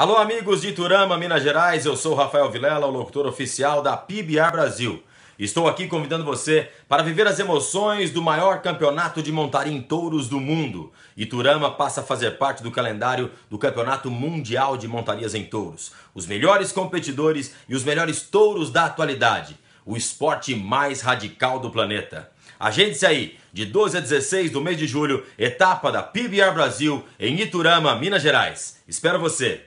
Alô, amigos de Iturama, Minas Gerais, eu sou Rafael Vilela, o locutor oficial da PBR Brasil. Estou aqui convidando você para viver as emoções do maior campeonato de montaria em touros do mundo. Iturama passa a fazer parte do calendário do Campeonato Mundial de Montarias em Touros. Os melhores competidores e os melhores touros da atualidade. O esporte mais radical do planeta. Agende-se aí, de 12 a 16 do mês de julho, etapa da PBR Brasil em Iturama, Minas Gerais. Espero você!